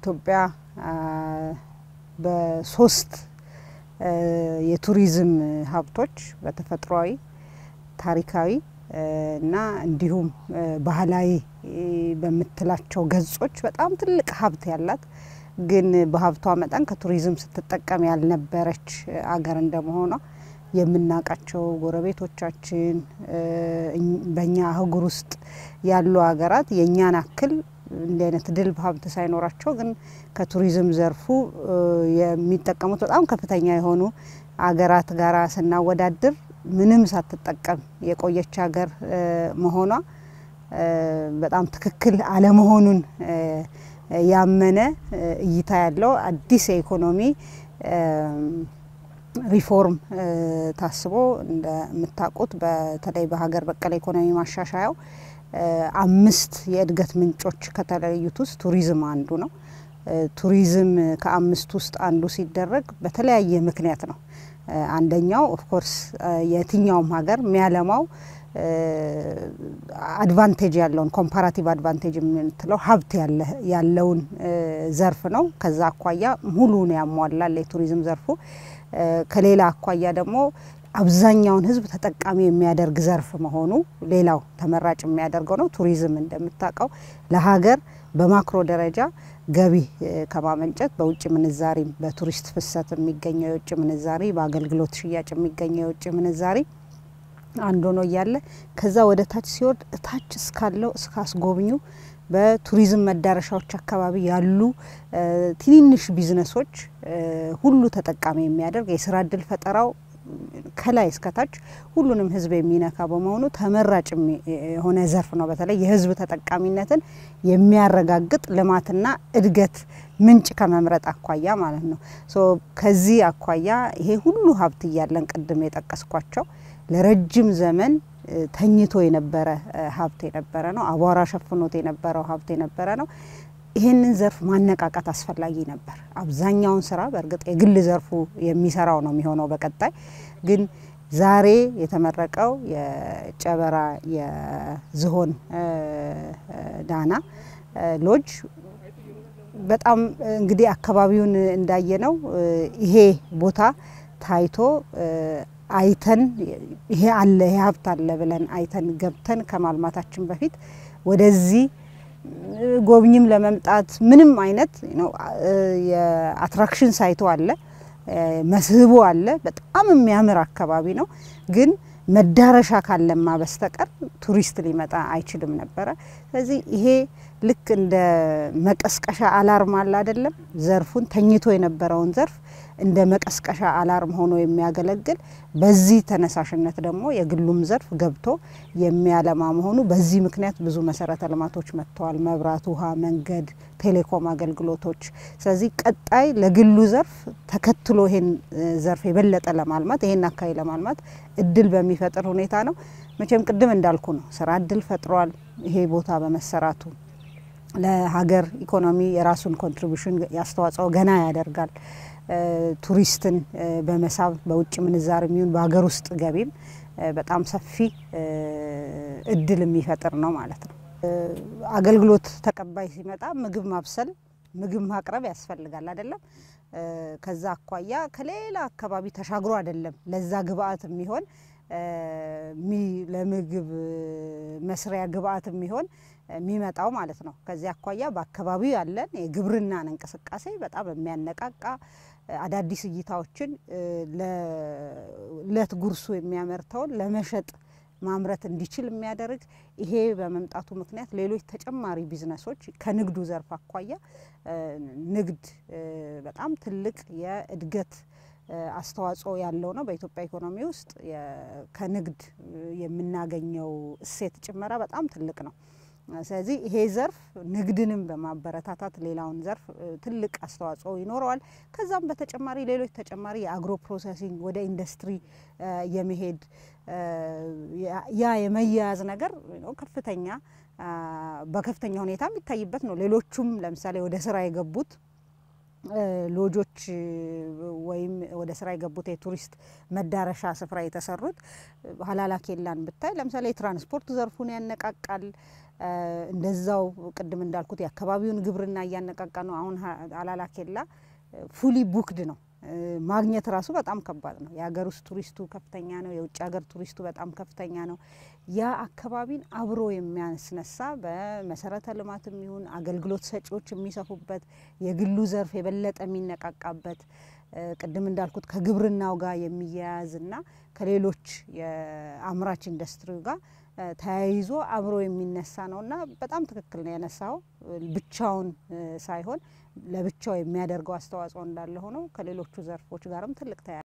ኢትዮጵያ በሶስት የቱሪዝም ሀብቶች በተፈጥሯዊ፣ ታሪካዊ እና እንዲሁም ባህላዊ በምትላቸው ገጾች በጣም ትልቅ ሀብት ያላት ግን በሀብቷ መጠን ከቱሪዝም ስትጠቀም ያልነበረች አገር እንደመሆኗ የምናውቃቸው ጎረቤቶቻችን በእኛ አህጉር ውስጥ ያሉ ሀገራት የእኛን አክል እንዲህ አይነት ድል ሀብት ሳይኖራቸው ግን ከቱሪዝም ዘርፉ የሚጠቀሙት በጣም ከፍተኛ የሆኑ አገራት ጋራ ስናወዳድር ምንም ሳትጠቀም የቆየች ሀገር መሆኗ በጣም ትክክል አለመሆኑን ያመነ እይታ ያለው አዲስ የኢኮኖሚ ሪፎርም ታስቦ እንደምታውቁት በተለይ በሀገር በቀል ኢኮኖሚ ማሻሻያው አምስት የእድገት ምንጮች ከተለዩት ውስጥ ቱሪዝም አንዱ ነው። ቱሪዝም ከአምስት ውስጥ አንዱ ሲደረግ በተለያየ ምክንያት ነው። አንደኛው ኦፍኮርስ የትኛውም ሀገር የሚያለማው አድቫንቴጅ ያለውን ኮምፓራቲቭ አድቫንቴጅ የምንትለው ሀብት ያለውን ዘርፍ ነው። ከዛ አኳያ ሙሉን ያሟላል የቱሪዝም ዘርፉ። ከሌላ አኳያ ደግሞ አብዛኛውን ህዝብ ተጠቃሚ የሚያደርግ ዘርፍ መሆኑ ሌላው ተመራጭ የሚያደርገው ነው። ቱሪዝም እንደምታውቀው ለሀገር በማክሮ ደረጃ ገቢ ከማመንጨት በውጭ ምንዛሪ፣ በቱሪስት ፍሰት የሚገኘው የውጭ ምንዛሪ፣ በአገልግሎት ሽያጭ የሚገኘው የውጭ ምንዛሪ አንዱ ነው እያለ ከዛ ወደ ታች ሲወርድ እታች እስካለው እስከ አስጎብኙ በቱሪዝም መዳረሻዎች አካባቢ ያሉ ትንንሽ ቢዝነሶች ሁሉ ተጠቃሚ የሚያደርግ የስራ እድል ፈጠራው ከላይ እስከታች ሁሉንም ህዝብ የሚነካ በመሆኑ ተመራጭ የሆነ ዘርፍ ነው። በተለይ የህዝብ ተጠቃሚነትን የሚያረጋግጥ ልማትና እድገት ምንጭ ከመምረጥ አኳያ ማለት ነው። ከዚህ አኳያ ይሄ ሁሉ ሀብት እያለን ቅድም የጠቀስኳቸው ለረጅም ዘመን ተኝቶ የነበረ ሀብት የነበረ ነው። አቧራ ሸፍኖት የነበረው ሀብት የነበረ ነው። ይህንን ዘርፍ ማነቃቃት አስፈላጊ ነበር። አብዛኛውን ስራ በእርግጥ የግል ዘርፉ የሚሰራው ነው የሚሆነው በቀጣይ ግን ዛሬ የተመረቀው የጨበራ የዝሆን ዳና ሎጅ በጣም እንግዲህ አካባቢውን እንዳየነው ይሄ ቦታ ታይቶ አይተን ይሄ አለ ይሄ ሀብት አለ ብለን አይተን ገብተን ከማልማታችን በፊት ወደዚህ ጎብኝም ለመምጣት ምንም አይነት የአትራክሽን ሳይቶ አለ፣ መስህቡ አለ። በጣም የሚያምር አካባቢ ነው ግን መዳረሻ ካለማ በስተቀር ቱሪስት ሊመጣ አይችልም ነበረ። ስለዚህ ይሄ ልክ እንደ መቀስቀሻ አላርም አለ አይደለም፣ ዘርፉን ተኝቶ የነበረውን ዘርፍ እንደ መቀስቀሻ አላርም ሆኖ የሚያገለግል በዚህ ተነሳሽነት ደግሞ የግሉም ዘርፍ ገብቶ የሚያለማ መሆኑ በዚህ ምክንያት ብዙ መሰረተ ልማቶች መጥተዋል። መብራት፣ ውሃ፣ መንገድ፣ ቴሌኮም አገልግሎቶች። ስለዚህ ቀጣይ ለግሉ ዘርፍ ተከትሎ ይሄን ዘርፍ የበለጠ ለማልማት ይሄን አካባቢ ለማልማት እድል በሚፈጥር ሁኔታ ነው። መቼም ቅድም እንዳልኩ ነው፣ ስራ እድል ፈጥሯል ይሄ ቦታ በመሰራቱ ለሀገር ኢኮኖሚ የራሱን ኮንትሪቢሽን ያስተዋጽኦ ገና ያደርጋል። ቱሪስትን በመሳብ በውጭ ምንዛር የሚሆን በሀገር ውስጥ ገቢም በጣም ሰፊ እድል የሚፈጥር ነው ማለት ነው። አገልግሎት ተቀባይ ሲመጣ ምግብ ማብሰል፣ ምግብ ማቅረብ ያስፈልጋል አይደለም። ከዛ አኳያ ከሌላ አካባቢ ተሻግሮ አይደለም ለዛ ግብአት የሚሆን ለምግብ መስሪያ ግብአት የሚሆን የሚመጣው ማለት ነው። ከዚያ አኳያ በአካባቢው ያለን የግብርናን እንቅስቃሴ በጣም የሚያነቃቃ አዳዲስ እይታዎችን ለት ጉርሱ የሚያመርተውን ለመሸጥ ማምረት እንዲችል የሚያደርግ ይሄ በመምጣቱ ምክንያት ሌሎች ተጨማሪ ቢዝነሶች ከንግዱ ዘርፍ አኳያ ንግድ በጣም ትልቅ የእድገት አስተዋጽኦ ያለው ነው። በኢትዮጵያ ኢኮኖሚ ውስጥ ከንግድ የምናገኘው እሴት ጭመራ በጣም ትልቅ ነው። ስለዚህ ይሄ ዘርፍ ንግድንም በማበረታታት ሌላውን ዘርፍ ትልቅ አስተዋጽኦ ይኖረዋል። ከዛም በተጨማሪ ሌሎች ተጨማሪ የአግሮ ፕሮሰሲንግ ወደ ኢንዱስትሪ የመሄድ ያ የመያያዝ ነገር ከፍተኛ በከፍተኛ ሁኔታ የሚታይበት ነው። ሌሎቹም ለምሳሌ ወደ ስራ የገቡት ሎጆች ወይም ወደ ስራ የገቡት የቱሪስት መዳረሻ ስፍራ የተሰሩት ሀላላ ኬላን ብታይ ለምሳሌ የትራንስፖርት ዘርፉን ያነቃቃል። እንደዛው ቅድም እንዳልኩት የአካባቢውን ግብርና እያነቃቃ ነው። አሁን ሀላላ ኬላ ፉሊ ቡክድ ነው። ማግኘት ራሱ በጣም ከባድ ነው። የሀገር ውስጥ ቱሪስቱ ከፍተኛ ነው። የውጭ ሀገር ቱሪስቱ በጣም ከፍተኛ ነው። ያ አካባቢን አብሮ የሚያስነሳ በመሰረተ ልማት የሚሆን አገልግሎት ሰጪዎች የሚሰፉበት የግሉ ዘርፍ የበለጠ የሚነቃቃበት ቅድም እንዳልኩት ከግብርናው ጋር የሚያያዝና ከሌሎች የአምራች ኢንዱስትሪ ጋር ተያይዞ አብሮ የሚነሳ እና በጣም ትክክል ነው ያነሳው። ብቻውን ሳይሆን ለብቻው የሚያደርገው አስተዋጽኦ እንዳለ ሆኖ ከሌሎቹ ዘርፎች ጋርም ትልቅ ተያ